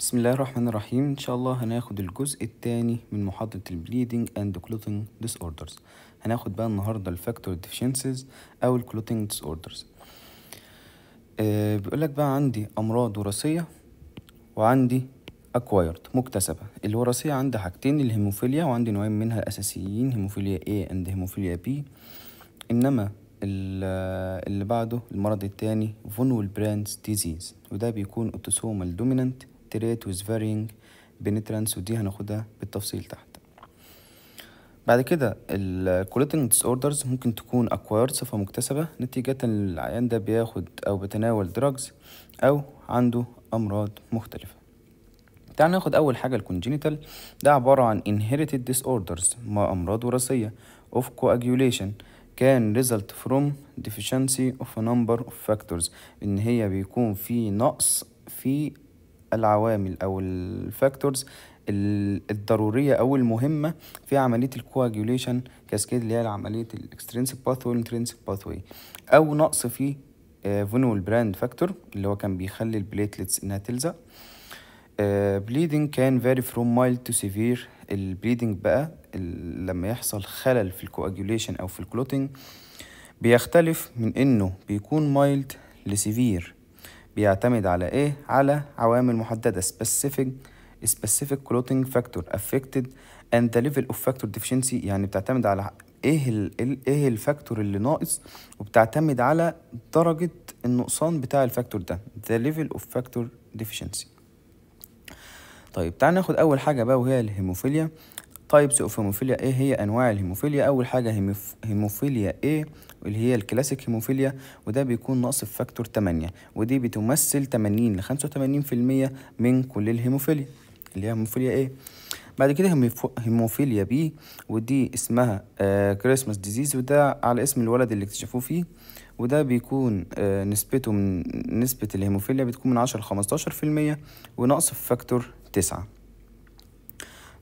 بسم الله الرحمن الرحيم ان شاء الله هناخد الجزء الثاني من محاضره البليدنج اند كلوتنج ديس اوردرز هناخد بقى النهارده الفاكتور ديفشنسز او الكلوتنج ديس اوردرز بيقول لك بقى عندي امراض وراثيه وعندي اكوايرد مكتسبه الوراثيه عندي حاجتين الهيموفيليا وعندي نوعين منها الاساسيين هيموفيليا A اند هيموفيليا B انما آه، اللي بعده المرض التاني فونول برانز ديزيز وده بيكون اوتوسومال دومينانت تريت with varying penetrance ودي هناخدها بالتفصيل تحت بعد كده الكوليتنج ديس اوردرز ممكن تكون اكوايرد صفه مكتسبه نتيجه العيان ده بياخد او بيتناول دراجز او عنده امراض مختلفه تعال ناخد اول حاجه الكونجينيتال ده عباره عن inherited disorders ما امراض وراثيه of coagulation كان result from deficiency of a number of factors ان هي بيكون في نقص في العوامل او الفاكتورز الضروريه او المهمه في عمليه الكواجيوليشن كاسكيد اللي هي عمليه الاكسترينسيك باث واي والانترينسيك باث واي او نقص في آه، فونول براند فاكتور اللي هو كان بيخلي البليتلتس انها تلزق بليدنج كان فاري فروم مايلد تو سيفير البليدنج بقى لما يحصل خلل في الكواجيوليشن او في الكلوتنج بيختلف من انه بيكون مايلد لسيفير بيعتمد على ايه على عوامل محدده specific specific clotting factor affected and the level of factor deficiency يعني بتعتمد على ايه ال ايه الفاكتور اللي ناقص وبتعتمد على درجه النقصان بتاع الفاكتور ده the level of factor deficiency طيب تعال ناخد اول حاجه بقى وهي الهيموفيليا تايبس اوف هيموفيليا ايه هي انواع الهيموفيليا اول حاجه هيموف... هيموفيليا ايه اللي هي الكلاسيك هيموفيليا وده بيكون نقص في فاكتور 8 ودي بتمثل 80 ل 85% من كل الهيموفيليا اللي هي هيموفيليا ايه بعد كده هيموفيليا بي ودي اسمها كريسمس كريسماس ديزيز وده على اسم الولد اللي اكتشفوه فيه وده بيكون آه، نسبته من نسبة الهيموفيليا بتكون من عشرة لخمستاشر في المية ونقص في فاكتور تسعة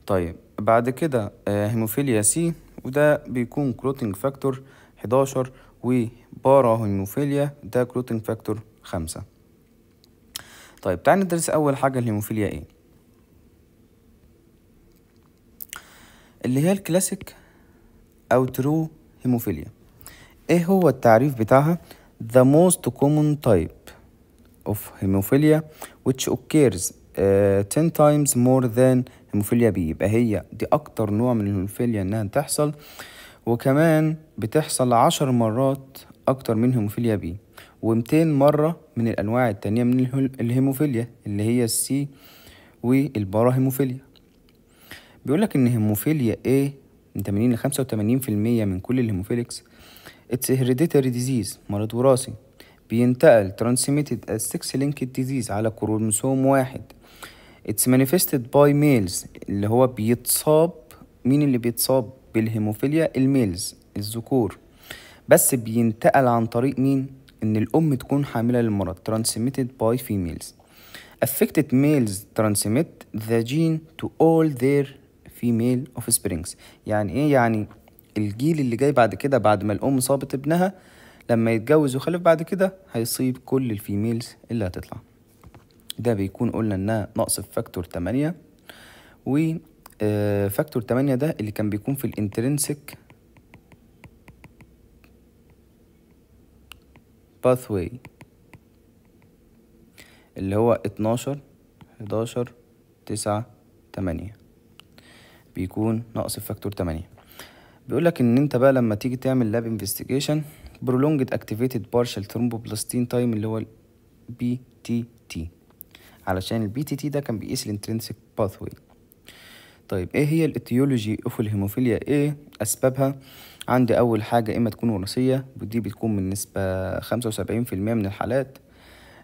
طيب بعد كده آه، هيموفيليا سي وده بيكون كلوتنج فاكتور 11 وبارا هيموفيليا ده كلوتنج فاكتور 5 طيب تعالى ندرس أول حاجة الهيموفيليا ايه اللي هي الكلاسيك أو ترو هيموفيليا ايه هو التعريف بتاعها the most common type of hemophilia which occurs 10 تايمز مور ذان هيموفيليا بي يبقى هي دي اكتر نوع من الهيموفيليا انها تحصل وكمان بتحصل عشر مرات اكتر من هيموفيليا بي و200 مرة من الانواع التانية من الهيموفيليا اللي هي السي والبارا بيقول بيقولك ان هيموفيليا A من 80 ل 85% من كل الهيموفيليكس اتس هيريديتري ديزيز مرض وراثي بينتقل ترانسميتد از 6 لينكد ديزيز على كروموسوم واحد It's manifested by males اللي هو بيتصاب مين اللي بيتصاب بالهيموفيليا الميلز الذكور بس بينتقل عن طريق مين ان الام تكون حاملة للمرض transmitted by females affected males transmit the gene to all their female offsprings يعني ايه يعني الجيل اللي جاي بعد كده بعد ما الام صابت ابنها لما يتجوز وخلف بعد كده هيصيب كل الفيميلز اللي هتطلع ده بيكون قلنا انها نقص في فاكتور 8 و آه، فاكتور 8 ده اللي كان بيكون في الانترنسك باثواي اللي هو 12 11 9 8 بيكون نقص في فاكتور 8 بيقول لك ان انت بقى لما تيجي تعمل لاب انفستيجيشن prolonged activated partial thromboplastin تايم اللي هو البي تي تي علشان البي تي تي ده كان بيقيس الانترنسك باثوي طيب ايه هي الاتيولوجي اوف الهيموفيليا ايه اسبابها عندي اول حاجه اما تكون وراثيه ودي بتكون من نسبه خمسة وسبعين في المية من الحالات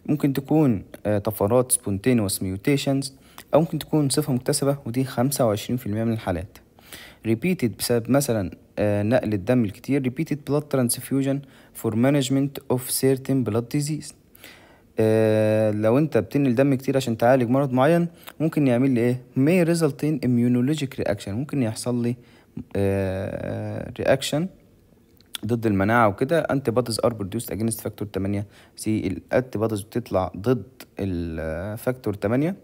ممكن تكون آه، طفرات spontaneous mutations او ممكن تكون صفه مكتسبه ودي خمسة وعشرين في المية من الحالات repeated بسبب مثلا آه، نقل الدم الكتير repeated blood transfusion for management of certain blood disease آه، لو انت بتنقل دم كتير عشان تعالج مرض معين ممكن يعمل لي ايه may result in immunologic reaction ممكن يحصل لي رياكشن آه، ضد المناعة وكده انتي بادز ار produced اجينست فاكتور 8 سي الانتي بادز بتطلع ضد الفاكتور آه، 8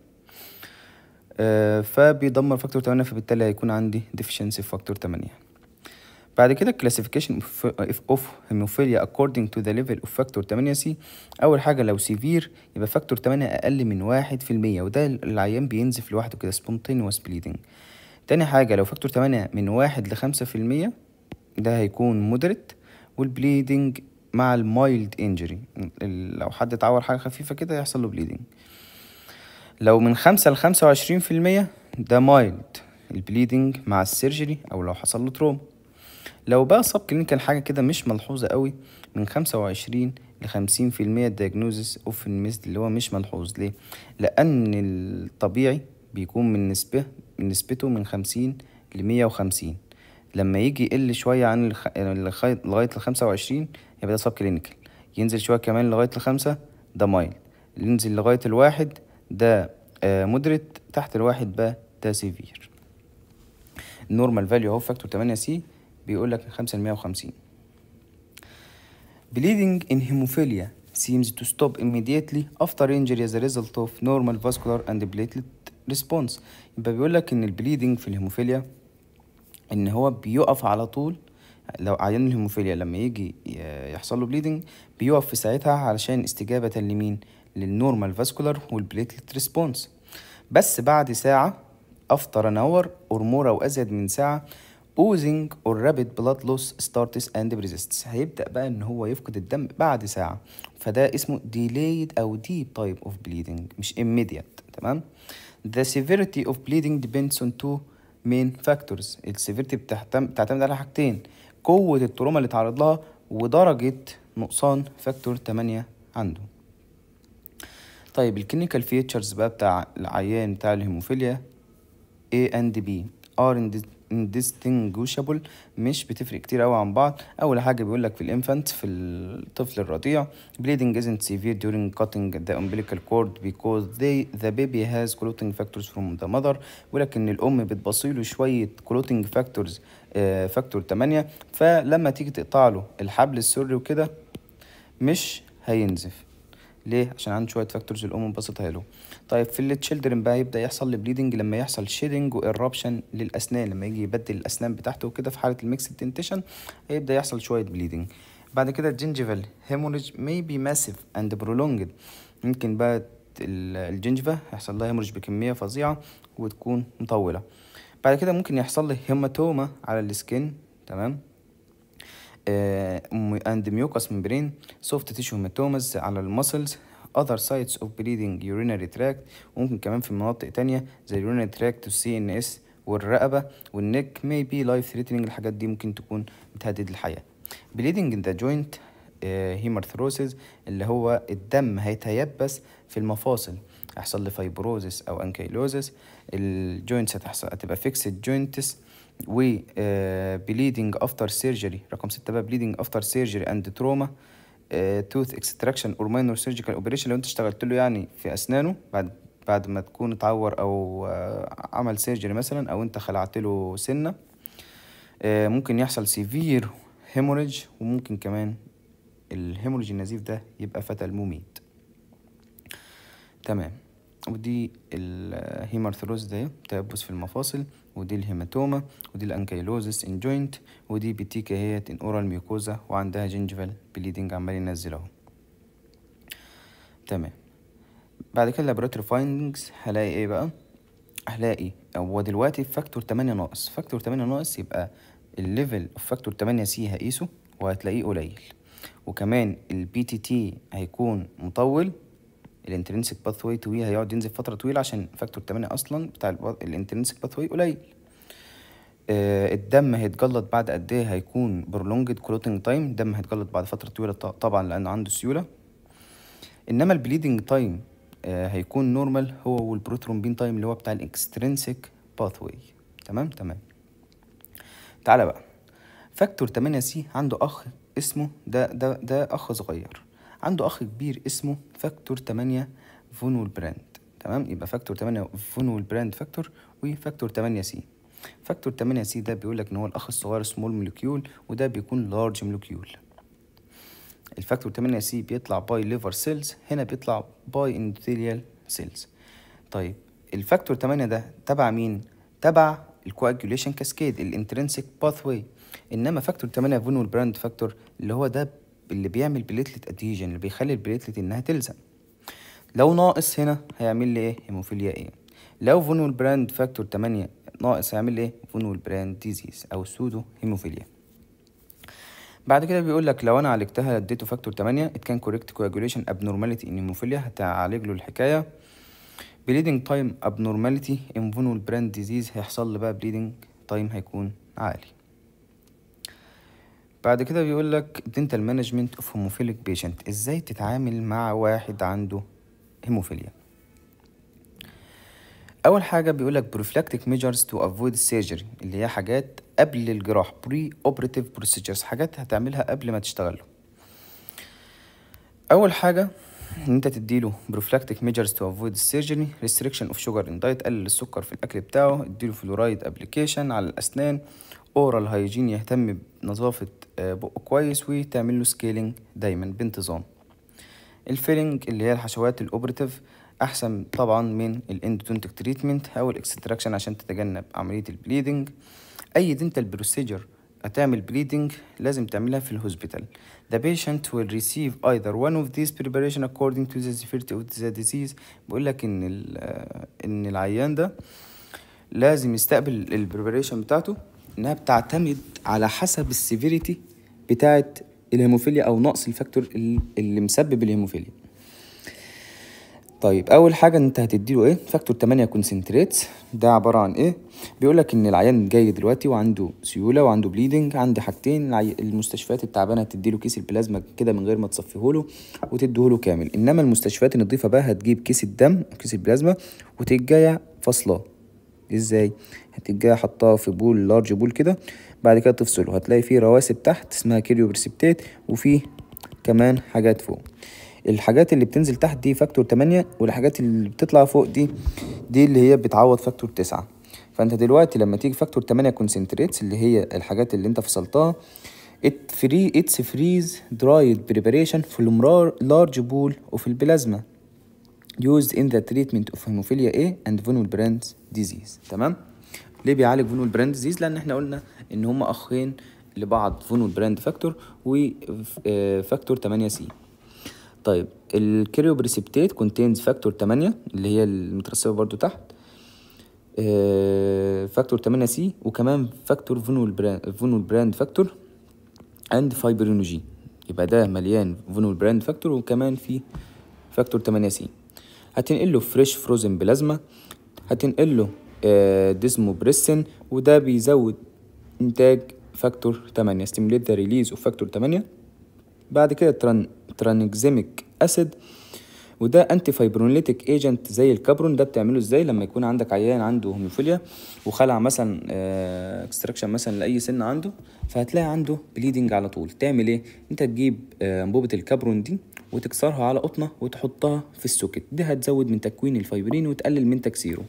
فبيدمر فاكتور 8 فبالتالي هيكون عندي ديفشنسي فاكتور 8 بعد كده الكلاسيفيكيشن اوف هيموفيليا according to the level of factor 8 سي اول حاجه لو سيفير يبقى فاكتور 8 اقل من 1% وده العيان بينزف لوحده كده spontaneous bleeding تاني حاجه لو فاكتور 8 من 1 ل 5% ده هيكون مودريت والبليدنج مع المايلد انجري لو حد اتعور حاجه خفيفه كده يحصل له بليدنج لو من خمسة لخمسة وعشرين في المية ده مايلد البليدنج مع السيرجري أو لو حصل له تروما لو بقى سب كلينيكال حاجة كده مش ملحوظة قوي من خمسة وعشرين لخمسين في المية diagnosis اللي هو مش ملحوظ ليه؟ لأن الطبيعي بيكون من نسبة من نسبته من خمسين لمية وخمسين لما يجي يقل شوية عن الخ... لغاية ال وعشرين يبقى ده سب كلينيكال ينزل شوية كمان لغاية الخمسه ده مايل ينزل لغاية الواحد ده مودريت آه، تحت الواحد بقى ده سيفير النورمال فاليو اهو فاكتور 8 سي بيقول لك 5 ل 150 Bleeding in hemophilia seems to stop immediately after injury as a result of normal vascular and platelet response يبقى بيقول لك ان البليدنج في الهيموفيليا ان هو بيقف على طول لو عيان الهيموفيليا لما يجي يحصل له بليدنج بيقف في ساعتها علشان استجابة لمين للنورمال فاسكولار والبليتلت ريسبونس بس بعد ساعة افتر ان اور اور مور او ازيد من ساعة بوزنج اور رابيد بلاد لوس ستارتس اند بريزستس هيبدأ بقى ان هو يفقد الدم بعد ساعة فده اسمه delayed او ديب تايب اوف بليدنج مش ايميديت تمام ذا سيفيريتي اوف بليدنج depends اون تو مين فاكتورز السيفيرتي بتعتمد على حاجتين قوة التروما اللي اتعرض لها ودرجة نقصان فاكتور 8 عنده طيب الكلينيكال فيتشرز بقى بتاع العيان بتاع الهيموفيليا A and B are in indistinguishable مش بتفرق كتير قوي عن بعض اول حاجه بيقول لك في الانفانت في الطفل الرضيع bleeding isn't severe during cutting the umbilical cord because they the baby has clotting factors from the mother بيقول ان الام بتبصيله شويه clotting factors فاكتور آه، 8 فلما تيجي تقطع له الحبل السري وكده مش هينزف ليه عشان عنده شويه فاكتورز الام بسطها له طيب في التشيلدرن بقى يبدا يحصل البليدنج لما يحصل شيدنج وإرابشن للاسنان لما يجي يبدل الاسنان بتاعته وكده في حاله الميكس دنتيشن هيبدا يحصل شويه بليدنج بعد كده الجنجيفال هيموريج مي بي ماسيف اند برولونجد ممكن بقى الجنجفا يحصل لها هيموريج بكمية فظيعة وتكون مطولة بعد كده ممكن يحصل له هيماتوما على السكين تمام اند ميوكاس ميمبرين سوفت تيشو هيماتومز على المسلز other sites of bleeding urinary tract وممكن كمان في مناطق تانية زي urinary tract والسي ان اس والرقبة والنك may be life threatening الحاجات دي ممكن تكون بتهدد الحياة bleeding in the joint hemarthrosis اللي هو الدم هيتيبس في المفاصل هيحصل لي fibrosis او ankylosis الجوينتس هتحصل هتبقى fixed joints و bleeding after surgery رقم ستة بقى bleeding after surgery and trauma توث اكستراكشن اور ماينور سيرجيكال اوبريشن لو انت اشتغلت له يعني في اسنانه بعد بعد ما تكون اتعور او آه، عمل سيرجري مثلا او انت خلعت له سنه آه، ممكن يحصل سيفير هيموريج وممكن كمان الهيموريج النزيف ده يبقى فتل مميت تمام ودي الهيمارثروز آه، ده تيبس في المفاصل ودي الهيماتوما ودي الانكيلوزس ان جوينت ودي بتيكا هي ان اورال ميوكوزا وعندها جنجفال بليدنج عمال ينزل اهو تمام بعد كده اللابوراتوري فايندنجز هلاقي ايه بقى هلاقي هو دلوقتي فاكتور 8 ناقص فاكتور 8 ناقص يبقى الليفل اوف فاكتور 8 سي هقيسه وهتلاقيه قليل وكمان البي تي تي هيكون مطول الانترنسك باث واي تو هيقعد ينزل فتره طويله عشان فاكتور 8 اصلا بتاع الانترنسك باث واي قليل آه الدم هيتجلط بعد قد ايه هيكون برولونجد كلوتنج تايم الدم هيتجلط بعد فتره طويله طبعا لان عنده سيوله انما البليدنج تايم آه هيكون نورمال هو والبروترومبين تايم اللي هو بتاع الاكسترنسك باث واي تمام تمام تعالى بقى فاكتور 8 سي عنده اخ اسمه ده ده ده اخ صغير عنده اخ كبير اسمه فاكتور 8 فونول براند تمام يبقى فاكتور 8 فونول براند فاكتور وفاكتور 8 سي فاكتور 8 سي ده بيقول لك ان هو الاخ الصغير سمول مولكيول وده بيكون لارج مولكيول الفاكتور 8 سي بيطلع باي ليفر سيلز هنا بيطلع باي اندوثيليال سيلز طيب الفاكتور 8 ده تبع مين تبع الكواجوليشن كاسكيد الانترنسيك باث واي انما فاكتور 8 فونول براند فاكتور اللي هو ده اللي بيعمل بليتلت اديجن اللي بيخلي البليتلت انها تلزم لو ناقص هنا هيعمل لي ايه هيموفيليا ايه لو فونول براند فاكتور 8 ناقص هيعمل لي ايه فونول براند ديزيز او سودو هيموفيليا بعد كده بيقول لك لو انا عالجتها اديته فاكتور 8 ات كان كوريكت كواجوليشن ابنورماليتي ان هيموفيليا هتعالج له الحكايه بليدنج تايم ابنورماليتي ان فونول براند ديزيز هيحصل لي بقى بليدنج تايم هيكون عالي بعد كده بيقول لك دينتال مانجمنت اوف هيموفيليك بيشنت ازاي تتعامل مع واحد عنده هيموفيليا اول حاجه بيقول لك بروفلاكتيك ميجرز تو افويد سيرجري اللي هي حاجات قبل الجراح بري اوبريتيف بروسيجرز حاجات هتعملها قبل ما تشتغل له اول حاجه ان انت تديله بروفلاكتيك ميجرز تو افويد سيرجري ريستريكشن اوف شوجر ان دايت قلل السكر في الاكل بتاعه اديله فلورايد ابلكيشن على الاسنان اورال هايجين يهتم بنظافة آه، بقه كويس وتعمل له سكيلينج دايما بانتظام الفيلينج اللي هي الحشوات الاوبرتيف احسن طبعا من الاندودونتيك تريتمنت او الاكستراكشن عشان تتجنب عملية البليدنج اي دنتال بروسيجر هتعمل بليدنج لازم تعملها في الهوسبيتال The patient will receive either one of these preparation according to the severity of the disease بيقول لك ان آه، ان العيان ده لازم يستقبل البريبريشن بتاعته انها بتعتمد على حسب السيفيريتي بتاعت الهيموفيليا او نقص الفاكتور اللي مسبب الهيموفيليا طيب اول حاجه انت هتديله ايه فاكتور 8 كونسنتريتس ده عباره عن ايه بيقول لك ان العيان جاي دلوقتي وعنده سيوله وعنده بليدنج عنده حاجتين المستشفيات التعبانه هتديله كيس البلازما كده من غير ما تصفيهوله وتديهوله كامل انما المستشفيات النظيفه بقى هتجيب كيس الدم كيس البلازما وتجايع فصلاه ازاي هتجي حطها في بول لارج بول كده بعد كده تفصله هتلاقي فيه رواسب تحت اسمها كيريو برسبتات وفيه كمان حاجات فوق الحاجات اللي بتنزل تحت دي فاكتور 8 والحاجات اللي بتطلع فوق دي دي اللي هي بتعوض فاكتور 9 فانت دلوقتي لما تيجي فاكتور 8 كونسنتريتس اللي هي الحاجات اللي انت فصلتها ات فري اتس فريز درايد بريباريشن في لارج بول وفي البلازما used in the treatment of hemophilia A and von Willebrand disease تمام ليه بيعالج فون والبراند disease لان احنا قلنا ان هما اخين لبعض فون factor فاكتور آه، factor 8 c طيب الكريوبريسبتيت كونتينز فاكتور 8 اللي هي المترسبه برضو تحت فاكتور 8 سي وكمان فاكتور فونول براند فاكتور اند فايبرينوجين يبقى ده مليان فونول براند فاكتور وكمان في فاكتور 8 سي هتنقل له فريش فروزن بلازما هتنقل له آه، ديزمو بريسن وده بيزود انتاج فاكتور 8 ستيموليت ذا ريليز اوف فاكتور 8 بعد كده ترانكزيميك اسيد وده انتي فايبرونيتيك ايجنت زي الكابرون ده بتعمله ازاي لما يكون عندك عيان عنده هيموفيليا وخلع مثلا اكستراكشن آه، مثلا لاي سن عنده فهتلاقي عنده بليدنج على طول تعمل ايه انت تجيب آه، انبوبه الكابرون دي وتكسرها على قطنه وتحطها في السوكت دي هتزود من تكوين الفايبرين وتقلل من تكسيره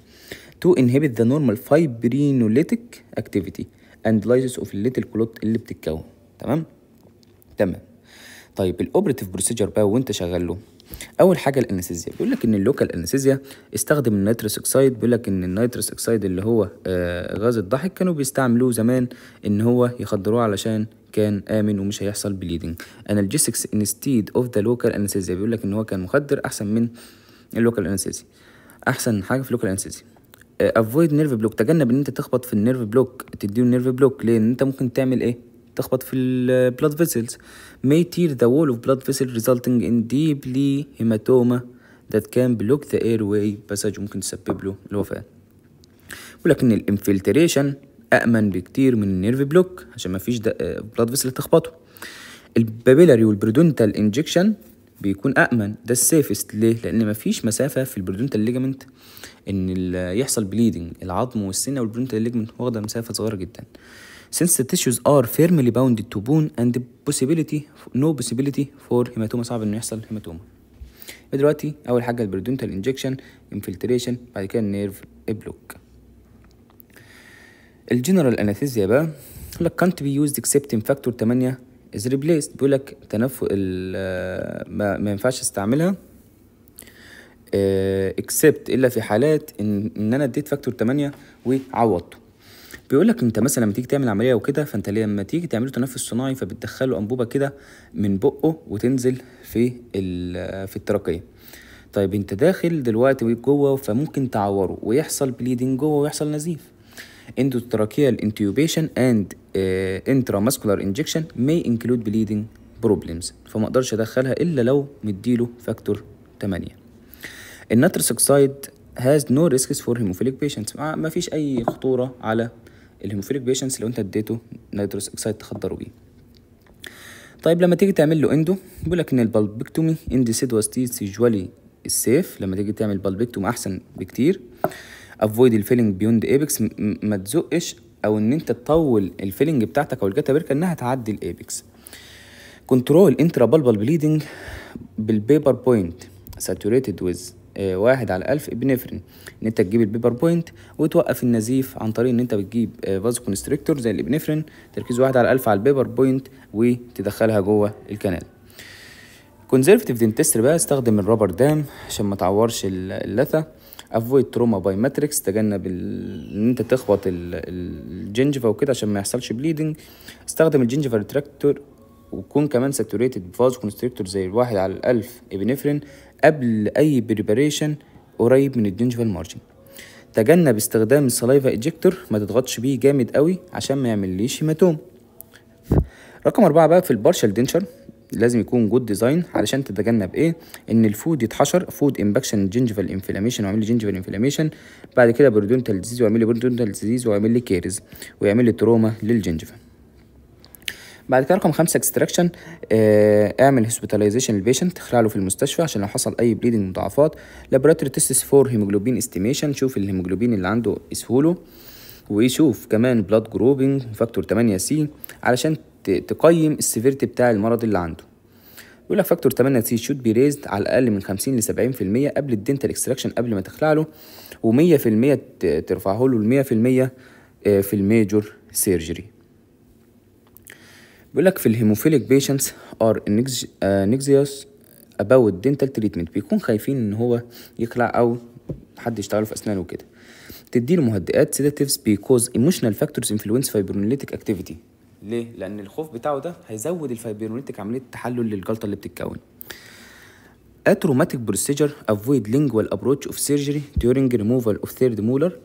تو انهبيت ذا نورمال فايبرينوليتيك اكتيفيتي اند لايزس اوف الليتل كلوت اللي بتتكون تمام تمام طيب الاوبريتيف بروسيجر بقى وانت شغال له اول حاجه الانستيزيا بيقول لك ان اللوكال انستيزيا استخدم النيتروس اكسايد بيقول لك ان النيتروس اكسايد اللي هو آه، غاز الضحك كانوا بيستعملوه زمان ان هو يخدروه علشان كان امن ومش هيحصل بليدنج انالجيسكس انستيد اوف ذا لوكال انستيزيا بيقول لك ان هو كان مخدر احسن من اللوكال انستيزيا احسن حاجه في اللوكال انستيزيا افويد نيرف بلوك تجنب ان انت تخبط في النيرف بلوك تديه نيرف بلوك لان انت ممكن تعمل ايه تخبط في البلاد فيسلز may tear the wall of blood vessel resulting in deeply hematoma that can block the airway passage ممكن تسبب له الوفاة ولكن الانفلتريشن أأمن بكتير من النيرف بلوك عشان ما فيش بلاد فيسل آه، تخبطه البابيلاري والبرودونتال انجكشن بيكون أأمن ده السيفست ليه؟ لأن مفيش مسافة في البرودونتال ليجمنت إن يحصل بليدنج العظم والسنة والبرودونتال ليجمنت واخدة مسافة صغيرة جدا since the tissues are firmly bounded to bone and possibility no possibility for hematoma صعب انه يحصل هيماتوما إيه دلوقتي اول حاجه البريدونتال انجكشن انفلتريشن بعد كده النيرف بلوك الجنرال اناثيزيا بقى يقول لك كانت بي يوزد اكسبت ان فاكتور 8 از ريبليسد بيقول لك تنفس آه، ما, ما ينفعش استعملها اكسبت آه، الا في حالات ان, ان انا اديت فاكتور 8 وعوضته بيقول لك انت مثلا لما تيجي تعمل عمليه وكده فانت لما تيجي تعمله تنفس صناعي فبتدخله انبوبه كده من بقه وتنزل في آه، في الترقيه طيب انت داخل دلوقتي جوه فممكن تعوره ويحصل بليدنج جوه ويحصل نزيف endotracheal intubation اند انترا ماسكولار انجكشن مي انكلود بليدنج بروبلمز فما اقدرش ادخلها الا لو مديله فاكتور 8 النترسكسايد هاز نو ريسكس فور هيموفيليك بيشنتس patients ما فيش اي خطوره على الهيموفيليك بيشنس لو انت اديته نيتروس اكسايد تخدروا بيه طيب لما تيجي تعمل له اندو بيقول لك ان البلبكتومي انديسيدواستيز يوجوالي السيف لما تيجي تعمل بالبكتوم احسن بكتير افويد الفيلنج بيوند ايبكس ما تزقش او ان انت تطول الفيلنج بتاعتك او الجاتا بيركا انها تعدي الايبكس كنترول انترا بالبال بليدنج بالبيبر بوينت ساتوريتد ويز آه، واحد على ألف ابنفرين إن أنت تجيب البيبر بوينت وتوقف النزيف عن طريق إن أنت بتجيب آه، فازو كونستريكتور زي الابنفرين تركيز واحد على ألف على البيبر بوينت وتدخلها جوه الكنال كونزرفتيف دنتستر بقى استخدم الرابر دام عشان ما تعورش اللثه افويد تروما باي ماتريكس تجنب ان انت تخبط الجنجفا وكده عشان ما يحصلش بليدنج استخدم الجنجفا ريتراكتور وتكون كمان ساتوريتد بفاز كونستريكتور زي الواحد على الألف ابنفرين قبل أي بريباريشن قريب من الجنجفال مارجن تجنب استخدام السلايفا اجكتور ما تضغطش بيه جامد قوي عشان ما يعمليش هيماتوم رقم أربعة بقى في البارشال دينشر لازم يكون جود ديزاين علشان تتجنب ايه ان الفود يتحشر فود امباكشن جنجفال انفلاميشن وعمل لي جنجفال انفلاميشن بعد كده بردونتال ديزيز وعمل لي بردونتال ديزيز وعمل لي كيرز ويعمل لي تروما للجنجفال بعد كده رقم خمسة اكستراكشن آه، اعمل هوسبيتاليزيشن للبيشنت اخلع له في المستشفى عشان لو حصل اي بليدنج مضاعفات لابراتوري تيستس فور هيموجلوبين استيميشن شوف الهيموجلوبين اللي عنده اسهوله ويشوف كمان بلاد جروبنج وفاكتور 8 سي علشان تقيم السيفيرتي بتاع المرض اللي عنده يقول لك فاكتور 8 سي شود بي ريزد على الاقل من 50 ل 70% قبل الدنتال اكستراكشن قبل ما تخلع له و100% ترفعه له ال 100% آه، في الميجور سيرجري بيقول لك في الهيموفيليك بيشنتس ار نيكزيوس اباوت دينتال تريتمنت بيكون خايفين ان هو يقلع او حد يشتغله في اسنانه وكده تديله مهدئات سيداتيفز بيكوز ايموشنال فاكتورز انفلونس فايبرونيتيك اكتيفيتي ليه لان الخوف بتاعه ده هيزود الفايبرونيتيك عمليه تحلل للجلطه اللي بتتكون اتروماتيك بروسيجر افويد لينجوال ابروتش اوف سيرجري ديورينج ريموفال اوف ثيرد مولر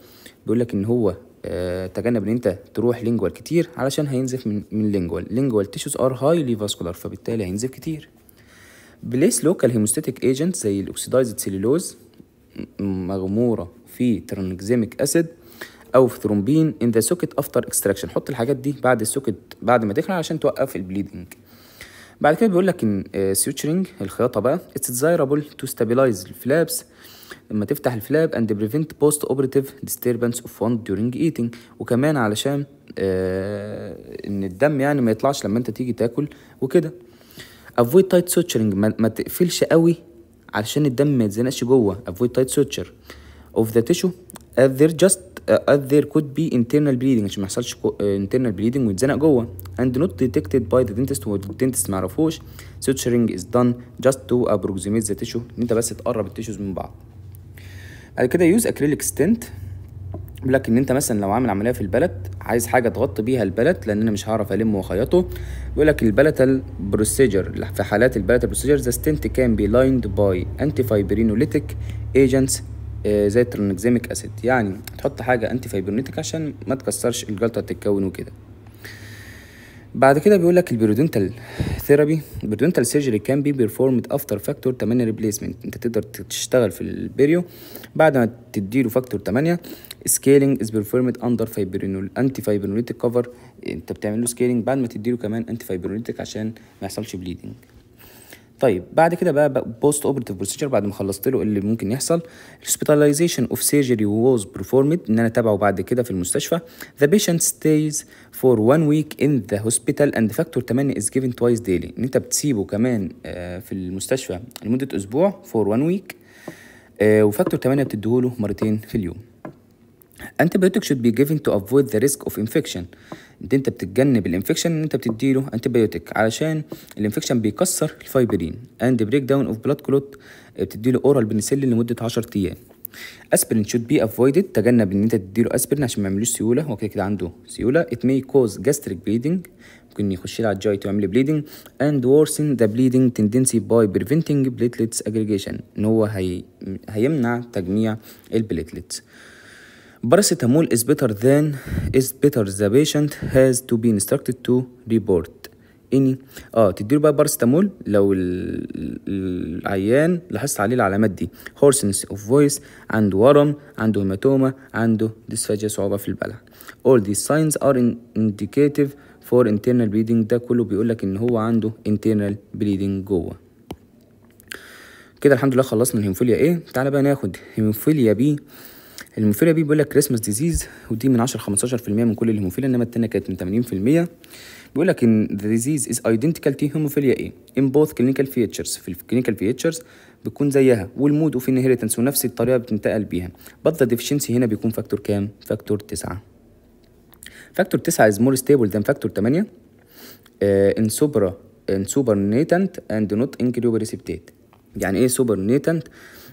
بيقول لك ان هو آه، تجنب ان انت تروح لينجوال كتير علشان هينزف من من لينجوال لينجوال تيشوز ار هايلي فاسكولار فبالتالي هينزف كتير بليس لوكال هيموستاتيك ايجنت زي الاكسيدايزد سيلولوز مغموره في ترانكزيميك اسيد او في ثرومبين ان ذا سوكت افتر اكستراكشن حط الحاجات دي بعد السوكت بعد ما تخلع عشان توقف البليدنج بعد كده بيقول لك ان سيوتشرنج آه، الخياطه بقى اتس ديزايرابل تو ستابلايز الفلابس لما تفتح الفلاب and prevent post operative disturbance of fund during eating وكمان علشان آه ان الدم يعني ما يطلعش لما انت تيجي تاكل وكده avoid tight suturing ما, ما تقفلش قوي علشان الدم ما يتزنقش جوه avoid tight suture of the tissue as there just as there could be internal bleeding عشان ما يحصلش internal bleeding ويتزنق جوه and not detected by the dentist والدنتست ما يعرفوش suturing is done just to approximate the tissue ان انت بس تقرب التيشوز من بعض بعد كده يوز اكريليك ستنت بيقول ان انت مثلا لو عامل عمليه في البلد عايز حاجه تغطي بيها البلد لان انا مش هعرف الم واخيطه بيقول لك البلتال بروسيجر في حالات البلتال بروسيجر ذا ستنت كان بي لايند باي انتي فايبرينوليتيك ايجنتس زي الترانكزيميك اسيد يعني تحط حاجه انتي فايبرينوليتيك عشان ما تكسرش الجلطه تتكون وكده بعد كده بيقول لك البيرودنتال ثيرابي البيرودنتال سيرجري كان بي بيرفورمد افتر فاكتور 8 ريبليسمنت انت تقدر تشتغل في البيريو بعد ما تديله فاكتور 8 سكيلينج از بيرفورمد اندر فايبرينول انتي فايبرينوليتك كفر انت بتعمل له سكيلينج بعد ما تديله كمان انتي فايبرينوليتك عشان ما يحصلش بليدنج طيب بعد كده بقى بوست اوبرتيف بروسيجر بعد ما خلصت له اللي ممكن يحصل الهوسبيتاليزيشن اوف سيرجري ووز برفورمد ان انا تابعه بعد كده في المستشفى ذا patient stays فور 1 ويك ان ذا هوسبيتال اند فاكتور 8 از given twice daily ان انت بتسيبه كمان آه، في المستشفى لمده اسبوع فور 1 ويك وفاكتور 8 بتديهوله مرتين في اليوم antibiotic should be given to avoid the risk of infection انت انت بتتجنب الانفكشن ان انت بتديله انتبيوتيك علشان الانفكشن بيكسر الفايبرين and break down of blood clot بتديله اورال بنسلين لمده 10 ايام اسبرين should be avoided تجنب ان انت تديله اسبرين عشان ما يعملوش سيوله هو كده كده عنده سيوله it may cause gastric bleeding ممكن يخش لي على الجايت ويعمل بليدنج and worsen the bleeding tendency by preventing platelets aggregation ان هو هي... هيمنع تجميع البليتلتس Paracetamol is better than is better the patient has to be instructed to report any اه تديله بقى باراسيتامول لو العيان لاحظت عليه العلامات دي hoarseness of voice عنده ورم عنده هيماتوما عنده ديسفاجيا صعوبه في البلع all these signs are indicative for internal bleeding ده كله بيقول لك ان هو عنده internal bleeding جوه كده الحمد لله خلصنا الهيموفيليا ايه تعالى بقى ناخد هيموفيليا بي الهيموفيليا بي بيقول لك كريسماس ديزيز ودي من 10 15% من كل الهيموفيليا انما التانية كانت من 80% بيقول لك ان ذا ديزيز از ايدنتيكال تي هيموفيليا اي ان بوث كلينيكال فيتشرز في الكلينيكال فيتشرز بتكون زيها والمود وفي inheritance ونفس الطريقه بتنتقل بيها بس ذا ديفشنسي هنا بيكون فاكتور كام؟ فاكتور 9 فاكتور 9 از مور ستيبل ذان فاكتور 8 ان سوبر ان سوبر نيتنت اند نوت انكريو cryoprecipitate يعني ايه supernatant؟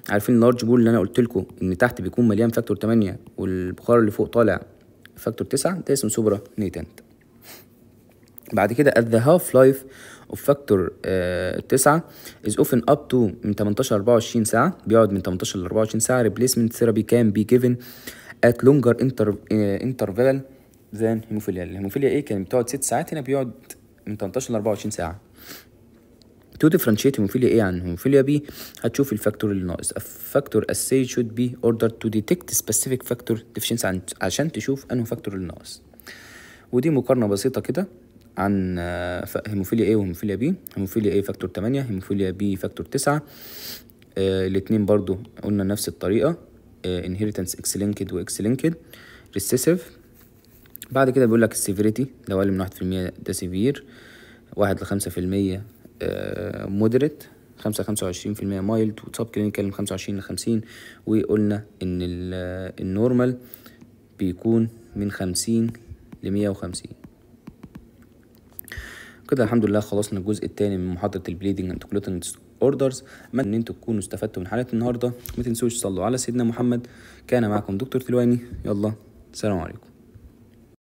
عارفين اللارج بول اللي انا قلت لكم ان تحت بيكون مليان فاكتور 8 والبخار اللي فوق طالع فاكتور 9 ده اسمه سوبرا نيتنت بعد كده at the half life of factor uh, آه، 9 is often up to من 18 ل 24 ساعة بيقعد من 18 ل 24 ساعة replacement therapy can be given at longer inter, uh, interval than hemophilia الهيموفيليا ايه كانت بتقعد 6 ساعات هنا بيقعد من 18 ل 24 ساعة تو ديفرنشيت هيموفيليا A عن هيموفيليا B هتشوف الفاكتور اللي ناقص a factor شود بي اوردر تو ديتكت سبيسيفيك فاكتور factor عشان تشوف انه فاكتور اللي ناقص ودي مقارنة بسيطة كده عن آه، هيموفيليا A وهيموفيليا B هيموفيليا A فاكتور 8 هيموفيليا B فاكتور 9 الاثنين الاتنين برضو قلنا نفس الطريقة انهيرتنس اكس لينكد واكس لينكد ريسيسيف بعد كده بيقول لك السيفيريتي لو اقل من 1% ده سيفير واحد لخمسة في المية مودريت آه، خمسة خمسة وعشرين في المية مايلد وتساب كلينيكال من خمسة وعشرين لخمسين وقلنا إن النورمال آه، بيكون من خمسين لمية وخمسين كده الحمد لله خلصنا الجزء الثاني من محاضرة البليدنج اند كلوتن اوردرز اتمنى ان انتوا تكونوا استفدتوا من حلقة النهاردة ما تنسوش تصلوا على سيدنا محمد كان معكم دكتور تلواني يلا سلام عليكم